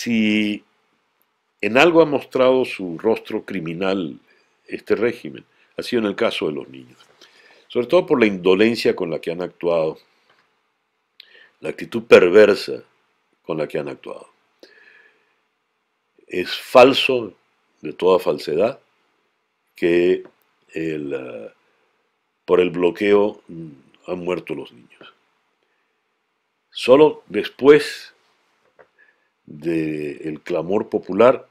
si en algo ha mostrado su rostro criminal este régimen, ha sido en el caso de los niños, sobre todo por la indolencia con la que han actuado, la actitud perversa con la que han actuado. Es falso, de toda falsedad, que eh, por el bloqueo han muerto los niños. Solo después del clamor popular,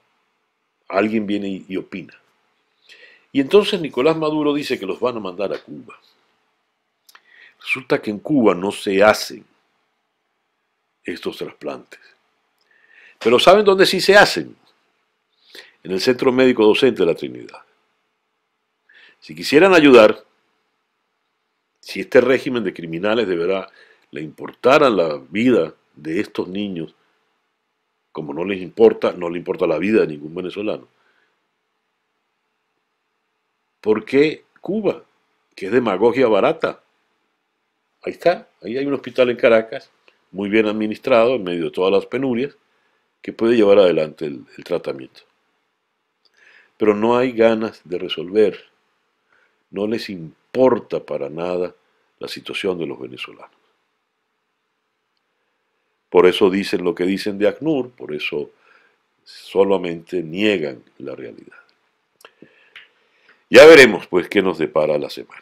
alguien viene y, opina. Y entonces Nicolás Maduro dice que los van a mandar a Cuba. Resulta que en Cuba no se hacen estos trasplantes. Pero ¿saben dónde sí se hacen? En el Centro Médico Docente de la Trinidad. Si quisieran ayudar, si este régimen de criminales de verdad le a la vida de estos niños como no les importa, no le importa la vida de ningún venezolano. ¿Por qué Cuba? Que es demagogia barata. Ahí está, ahí hay un hospital en Caracas, muy bien administrado, en medio de todas las penurias, que puede llevar adelante el tratamiento. Pero no hay ganas de resolver, no les importa para nada la situación de los venezolanos. Por eso dicen lo que dicen de ACNUR, por eso solamente niegan la realidad. Ya veremos pues qué nos depara la semana.